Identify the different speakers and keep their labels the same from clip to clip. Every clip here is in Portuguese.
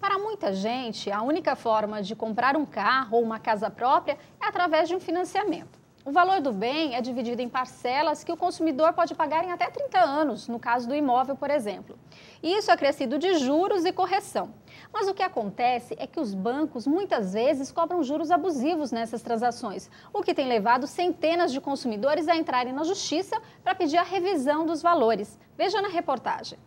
Speaker 1: Para muita gente, a única forma de comprar um carro ou uma casa própria é através de um financiamento. O valor do bem é dividido em parcelas que o consumidor pode pagar em até 30 anos, no caso do imóvel, por exemplo. Isso é crescido de juros e correção. Mas o que acontece é que os bancos muitas vezes cobram juros abusivos nessas transações, o que tem levado centenas de consumidores a entrarem na justiça para pedir a revisão dos valores. Veja na reportagem.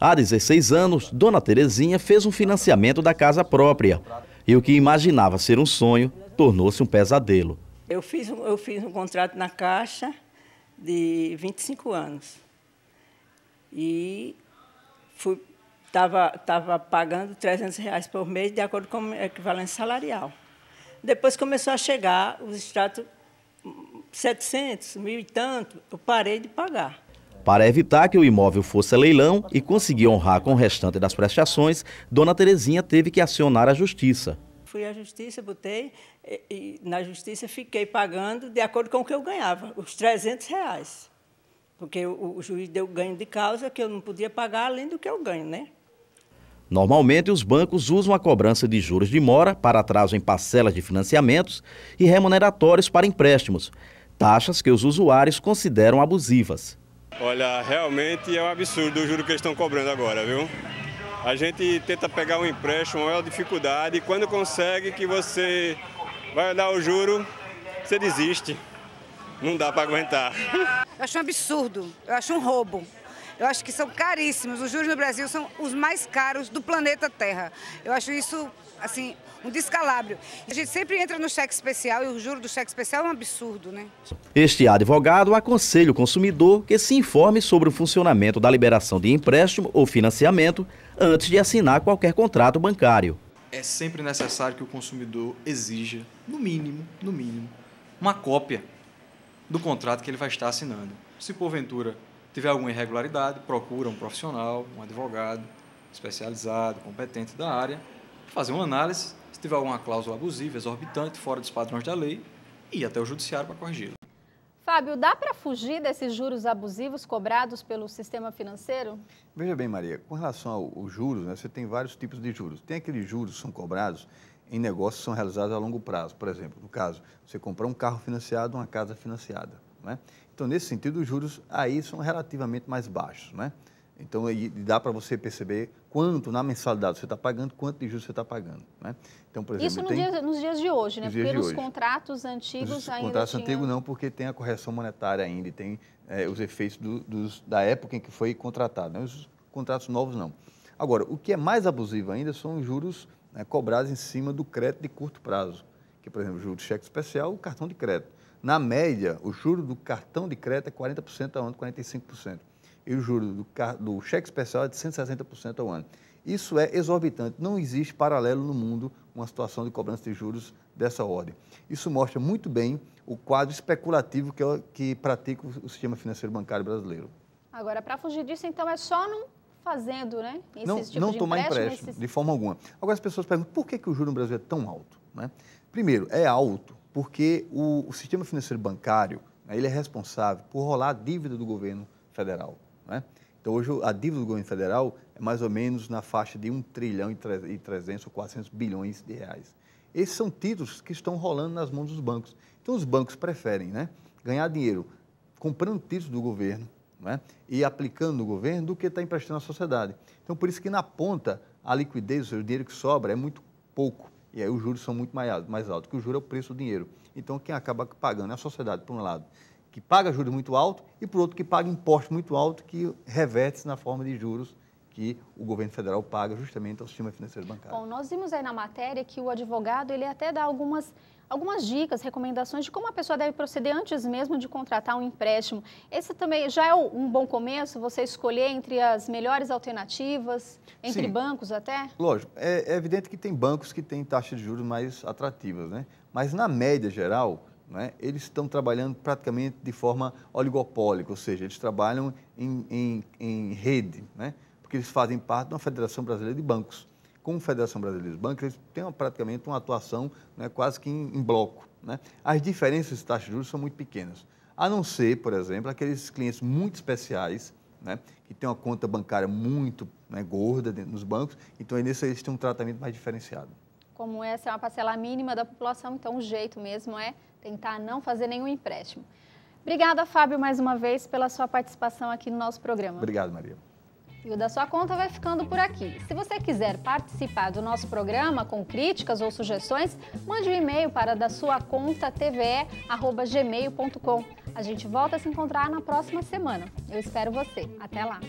Speaker 2: Há 16 anos, Dona Terezinha fez um financiamento da casa própria. E o que imaginava ser um sonho tornou-se um pesadelo.
Speaker 1: Eu fiz, eu fiz um contrato na Caixa de 25 anos. E estava tava pagando 300 reais por mês, de acordo com o equivalente salarial. Depois começou a chegar os extratos 700, hum, mil e tanto, eu parei de pagar.
Speaker 2: Para evitar que o imóvel fosse a leilão e conseguir honrar com o restante das prestações, Dona Terezinha teve que acionar a justiça.
Speaker 1: Fui à justiça, botei e, na justiça fiquei pagando de acordo com o que eu ganhava, os 300 reais. Porque o, o juiz deu ganho de causa que eu não podia pagar além do que eu ganho, né?
Speaker 2: Normalmente, os bancos usam a cobrança de juros de mora para atraso em parcelas de financiamentos e remuneratórios para empréstimos, taxas que os usuários consideram abusivas.
Speaker 3: Olha, realmente é um absurdo o juro que eles estão cobrando agora, viu? A gente tenta pegar um empréstimo, maior dificuldade, e quando consegue que você vai dar o juro, você desiste. Não dá para aguentar.
Speaker 1: Eu acho um absurdo, eu acho um roubo. Eu acho que são caríssimos. Os juros no Brasil são os mais caros do planeta Terra. Eu acho isso, assim, um descalabro. A gente sempre entra no cheque especial e o juro do cheque especial é um absurdo, né?
Speaker 2: Este advogado aconselha o consumidor que se informe sobre o funcionamento da liberação de empréstimo ou financiamento antes de assinar qualquer contrato bancário. É sempre necessário que o consumidor exija,
Speaker 3: no mínimo, no mínimo,
Speaker 2: uma cópia do contrato que ele vai estar assinando. Se porventura tiver alguma irregularidade, procura um profissional, um advogado especializado, competente da área, fazer uma análise, se tiver alguma cláusula abusiva, exorbitante, fora dos padrões da lei, ir até o judiciário para corrigi-la.
Speaker 1: Fábio, dá para fugir desses juros abusivos cobrados pelo sistema financeiro?
Speaker 3: Veja bem, Maria, com relação aos juros, né, você tem vários tipos de juros. Tem aqueles juros que são cobrados em negócios que são realizados a longo prazo. Por exemplo, no caso, você comprar um carro financiado, uma casa financiada. Né? Então, nesse sentido, os juros aí são relativamente mais baixos. Né? Então, aí dá para você perceber quanto na mensalidade você está pagando, quanto de juros você está pagando. Né? Então, por exemplo, Isso no tem... dia,
Speaker 1: nos dias de hoje, né? Nos porque nos contratos antigos nos ainda. contratos tinha... antigos
Speaker 3: não, porque tem a correção monetária ainda e tem é, os efeitos do, dos, da época em que foi contratado. Né? Os contratos novos não. Agora, o que é mais abusivo ainda são os juros né, cobrados em cima do crédito de curto prazo, que, por exemplo, juros de cheque especial, cartão de crédito. Na média, o juro do cartão de crédito é 40% ao ano, 45%. E o juro do, do cheque especial é de 160% ao ano. Isso é exorbitante. Não existe paralelo no mundo uma situação de cobrança de juros dessa ordem. Isso mostra muito bem o quadro especulativo que, que pratica o sistema financeiro bancário brasileiro.
Speaker 1: Agora, para fugir disso, então, é só não fazendo, né? Esse não tipo não de tomar empréstimo, empréstimo
Speaker 3: esses... de forma alguma. Agora, as pessoas perguntam por que, que o juro no Brasil é tão alto? Né? Primeiro, é alto porque o, o sistema financeiro bancário né, ele é responsável por rolar a dívida do governo federal. Né? Então, hoje, a dívida do governo federal é mais ou menos na faixa de 1 trilhão e 300 ou 400 bilhões de reais. Esses são títulos que estão rolando nas mãos dos bancos. Então, os bancos preferem né, ganhar dinheiro comprando títulos do governo né, e aplicando no governo do que estar tá emprestando à sociedade. Então, por isso que na ponta, a liquidez, o dinheiro que sobra é muito pouco. E aí os juros são muito mais, mais altos, porque o juro é o preço do dinheiro. Então quem acaba pagando é a sociedade, por um lado, que paga juros muito alto e, por outro, que paga imposto muito alto, que reverte-se na forma de juros que o governo federal paga justamente ao sistema financeiro bancário.
Speaker 1: Bom, nós vimos aí na matéria que o advogado ele até dá algumas algumas dicas, recomendações de como a pessoa deve proceder antes mesmo de contratar um empréstimo. Esse também já é um bom começo, você escolher entre as melhores alternativas, entre Sim. bancos até?
Speaker 3: Lógico, é, é, evidente que tem bancos que têm taxas de juros mais atrativas, né? mas na média geral, né, eles estão trabalhando praticamente de forma oligopólica, ou seja, eles trabalham em, em, em rede, né? porque eles fazem parte de uma Federação Brasileira de Bancos com a Federação Brasileira dos Bancos, eles têm praticamente uma atuação né, quase que em, em bloco. Né? As diferenças de taxa de juros são muito pequenas, a não ser, por exemplo, aqueles clientes muito especiais, né, que têm uma conta bancária muito né, gorda nos bancos, então aí nesse eles têm um tratamento mais diferenciado.
Speaker 1: Como essa é uma parcela mínima da população, então o jeito mesmo é tentar não fazer nenhum empréstimo. Obrigada, Fábio, mais uma vez pela sua participação aqui no nosso programa. Obrigado, Maria. E o da sua conta vai ficando por aqui. Se você quiser participar do nosso programa com críticas ou sugestões, mande um e-mail para da sua conta tve@gmail.com. A gente volta a se encontrar na próxima semana. Eu espero você. Até lá.